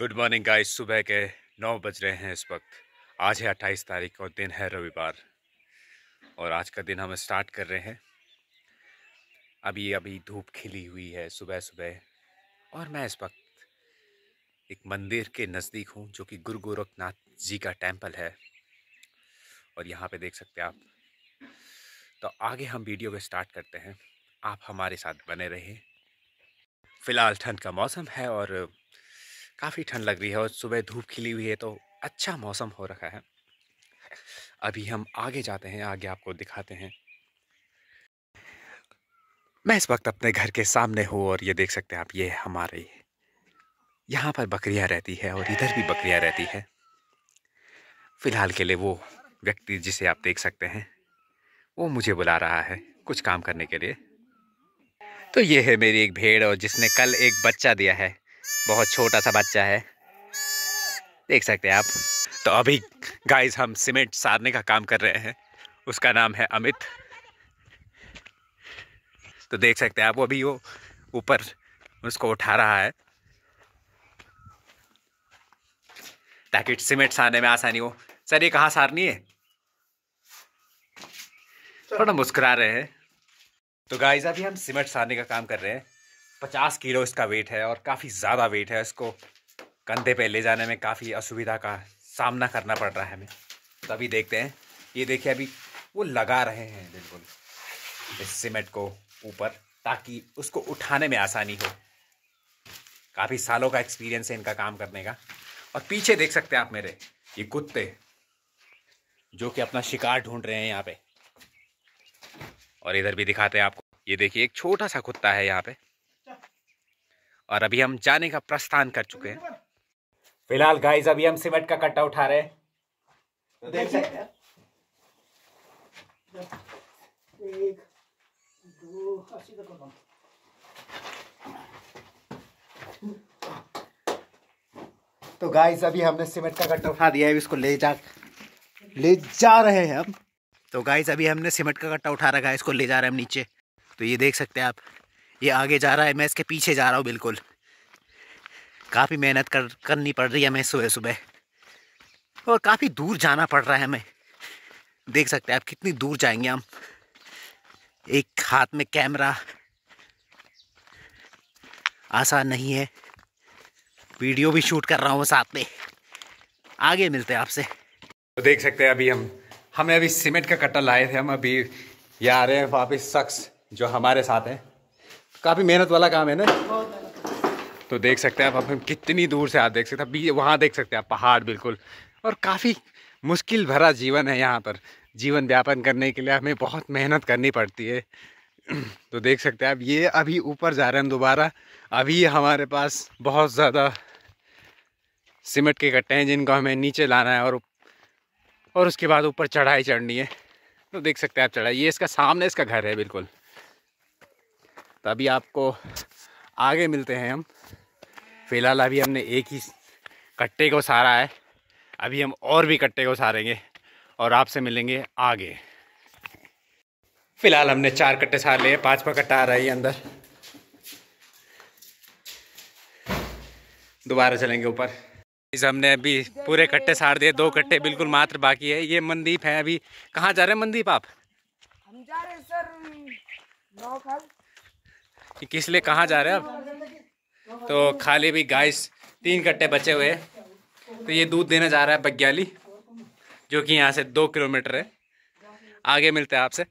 good morning guys सुबह के नौ बज रहे हैं इस वक्त आज है अट्ठाईस तारीख और दिन है रविवार और आज का दिन हम स्टार्ट कर रहे हैं अभी अभी धूप खिली हुई है सुबह सुबह और मैं इस वक्त एक मंदिर के नज़दीक हूँ जो कि गुरु गोरखनाथ जी का टेम्पल है और यहाँ पे देख सकते हैं आप तो आगे हम वीडियो को स्टार्ट करते हैं आप हमारे साथ बने रहें फ़िलहाल ठंड का मौसम है और काफ़ी ठंड लग रही है और सुबह धूप खिली हुई है तो अच्छा मौसम हो रखा है अभी हम आगे जाते हैं आगे आपको दिखाते हैं मैं इस वक्त अपने घर के सामने हूँ और ये देख सकते हैं आप ये हमारे यहाँ पर बकरियाँ रहती है और इधर भी बकरियाँ रहती है फ़िलहाल के लिए वो व्यक्ति जिसे आप देख सकते हैं वो मुझे बुला रहा है कुछ काम करने के लिए तो ये है मेरी एक भेड़ और जिसने कल एक बच्चा दिया है बहुत छोटा सा बच्चा है देख सकते हैं आप तो अभी गाइस हम सीमेंट सारने का काम कर रहे हैं उसका नाम है अमित तो देख सकते हैं आप वो अभी वो ऊपर उसको उठा रहा है ताकि सीमेंट सारने में आसानी हो सर ये कहाँ सारनी है थोड़ा मुस्कुरा रहे हैं तो गाइस अभी हम सीमेंट सारने का काम कर रहे हैं पचास किलो इसका वेट है और काफ़ी ज़्यादा वेट है इसको कंधे पे ले जाने में काफ़ी असुविधा का सामना करना पड़ रहा है हमें तभी देखते हैं ये देखिए अभी वो लगा रहे हैं बिल्कुल इस सीमेंट को ऊपर ताकि उसको उठाने में आसानी हो काफ़ी सालों का एक्सपीरियंस है इनका काम करने का और पीछे देख सकते हैं आप मेरे ये कुत्ते जो कि अपना शिकार ढूंढ रहे हैं यहाँ पे और इधर भी दिखाते हैं आपको ये देखिए एक छोटा सा कुत्ता है यहाँ पे और अभी हम जाने का प्रस्थान कर चुके हैं फिलहाल गाइस अभी हम सीमेंट का कट्टा उठा रहे हैं तो गाइस गाइज तो अभी हमने सीमेंट का कट्टा उठा दिया है इसको ले जा ले जा रहे हैं हम तो गाइस अभी हमने सीमेंट का कट्टा उठा रखा है इसको ले जा रहे हैं हम नीचे तो ये देख सकते हैं आप ये आगे जा रहा है मैं इसके पीछे जा रहा हूँ बिल्कुल काफ़ी मेहनत कर करनी पड़ रही है हमें सुबह सुबह और काफ़ी दूर जाना पड़ रहा है हमें देख सकते हैं आप कितनी दूर जाएंगे हम एक हाथ में कैमरा आसान नहीं है वीडियो भी शूट कर रहा हूँ साथ में आगे मिलते हैं आपसे तो देख सकते हैं अभी हम हमें अभी सीमेंट का कट्टा लाए थे हम अभी ये आ रहे हैं वापिस शख्स जो हमारे साथ हैं काफ़ी मेहनत वाला काम है ना तो देख सकते हैं आप हम कितनी दूर से आप देख सकते हैं वहाँ देख सकते हैं आप पहाड़ बिल्कुल और काफ़ी मुश्किल भरा जीवन है यहाँ पर जीवन व्यापन करने के लिए हमें बहुत मेहनत करनी पड़ती है तो देख सकते हैं आप ये अभी ऊपर जा रहे हैं दोबारा अभी हमारे पास बहुत ज़्यादा सीमेंट के कट्टे हैं जिनको हमें नीचे लाना है और और उसके बाद ऊपर चढ़ाई चढ़नी है तो देख सकते हैं आप चढ़ाई ये इसका सामने इसका घर है बिल्कुल तो अभी आपको आगे मिलते हैं हम फ़िलहाल अभी हमने एक ही कट्टे को सारा है अभी हम और भी कट्टे को सारेंगे और आपसे मिलेंगे आगे फ़िलहाल हमने चार कट्टे सार लिए पाँचवा कट्टा आ रहा है अंदर दोबारा चलेंगे ऊपर इस हमने अभी पूरे कट्टे सार दिए दो कट्टे बिल्कुल मात्र बाकी है ये मंदीप है अभी कहाँ जा रहे हैं मंदीप आप हम जा रहे हैं सर नौखल कि किस लिए कहाँ जा रहे हैं अब तो खाली भी गाइस तीन कट्टे बचे हुए तो ये दूध देने जा रहा है बग्याली जो कि यहाँ से दो किलोमीटर है आगे मिलते हैं आपसे